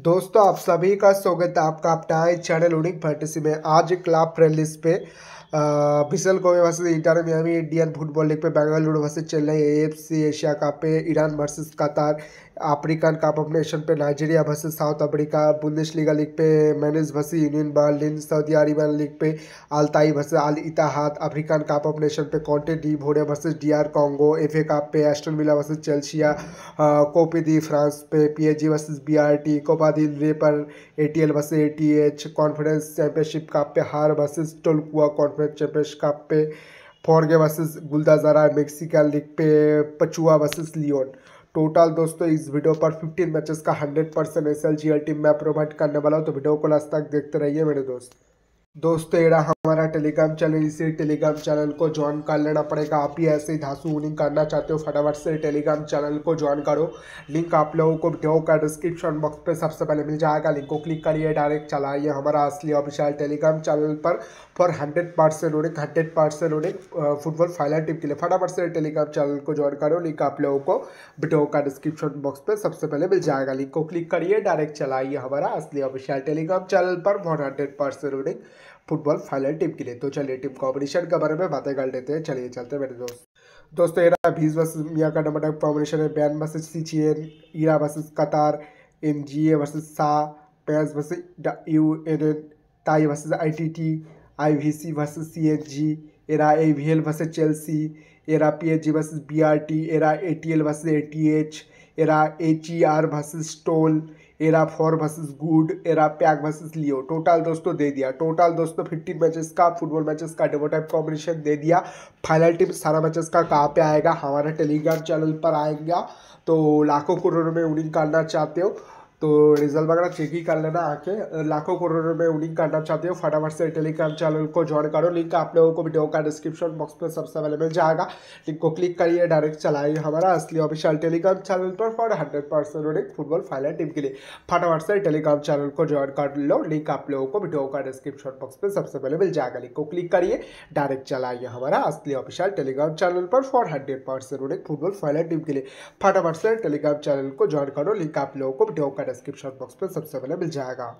दोस्तों आप सभी का स्वागत है आपका अपना है चैनल उड़ी फैंटेसी में आज क्लब फ्रेंडलिस पे बिसल को Inter Miami Indian football league पे बेंगलुरु वर्सेज चेन्नई सी एशिया कप पे Iran versus Qatar African cup of nation पे Nigeria versus South Africa Bundesliga league पे Mainz versus Union Berlin Saudi Arabia league पे Al Tai versus Al Ittihad African cup of nation पे Cote d'Ivoire versus D R Congo F A cup पे Aston Villa versus Chelsea Coupe de France पे P H G versus B R T Copa del Rey पर A T L versus A T H conference championship cup पे हार versus Toluca conference championship cup पे Forge versus Guadalajara Mexican league पे Pachuca versus Leone total दोस्तों इस video पर 15 matches का 100 percent S L G L team मैं provide करने वाला हूँ तो वीडियो को लास्ट तक देखते रहिए मेरे दोस्त दोस्तों एड़ा हमारा टेलीग्राम चैनल इसी टेलीग्राम चैनल को ज्वाइन कर लेना पड़ेगा आप ही ऐसे ही धांसू उनिंग करना चाहते हो फटाफट से टेलीग्राम चैनल को ज्वाइन करो लिंक आप लोगों को वीडियो का डिस्क्रिप्शन बॉक्स पे सबसे पहले मिल जाएगा लिंक को क्लिक करिए डायरेक्ट चलाइए हमारा असली ऑफिशियल टेलीग्राम चैनल पर for hundred percent winning hundred percent winning football final tip के लिए फटाफट से टेलीग्राम चैनल को ज्वाइन करो लिंक आप लोगों को वीडियो का डिस्क्रिप्शन बॉक्स पर सबसे पहले मिल जाएगा लिंक को क्लिक करिए डायरेक्ट चलाइए हमारा असली ऑफिशियल टेलीग्राम चैनल पर for hundred percent winning football final team के लिए तो चलिए टीम कॉम्बिनेशन के बारे में बातें कर लेते हैं चलिए चलते हैं मेरे दोस्त दोस्तों इरा भीज वर्सेज मियाँ का नंबर कॉम्बिनेशन है बैन versus N Iran versus Qatar N G A versus सा पैस versus U N N Tai versus I T T I V C versus C N G एरा A V L versus Chelsea एरा P H G versus B R T एरा A T L versus A T H एरा H E R versus स्टोल एरा for versus गुड एरा प्याग versus लियो total दोस्तों दे दिया टोटल दोस्तों फिफ्टीन मैचेस का फुटबॉल मैचेस का डेमो टाइप कॉम्बिनेशन दे दिया फाइनल टीम सारा मैचेस का कहाँ पे आएगा हमारे टेलीग्राम चैनल पर आएगा तो लाखों करोड़ों में विनिंग करना चाहते हो तो रिजल्ट वगैरह चेक ही कर लेना आके लाखों करोड़ रुपये उनिंग करना चाहते हो फटाफट से टेलीग्राम चैनल को ज्वाइन करो लिंक आप लोगों को वीडियो का डिस्क्रिप्शन बॉक्स में सबसे पहले मिल जाएगा लिंक को क्लिक करिए डायरेक्ट चलाइए हमारा असली ऑफिशियल टेलीग्राम चैनल पर for hundred percent winning football final team के लिए फटाफट से टेलीग्राम चैनल को ज्वाइन कर लो लिंक आप लोगों को वीडियो का डिस्क्रिप्शन बॉक्स में सबसे पहले मिल जाएगा लिंक को क्लिक करिए डायरेक्ट चलाइए हमारा असली ऑफिशियल टेलीग्राम चैनल पर for hundred percent winning football final team के लिए फटाफट से टेलीग्राम चैनल को ज्वाइन करो लिंक आप लोगों को वीडियो का डिस्क्रिप्शन बॉक्स पर सबसे पहले मिल जाएगा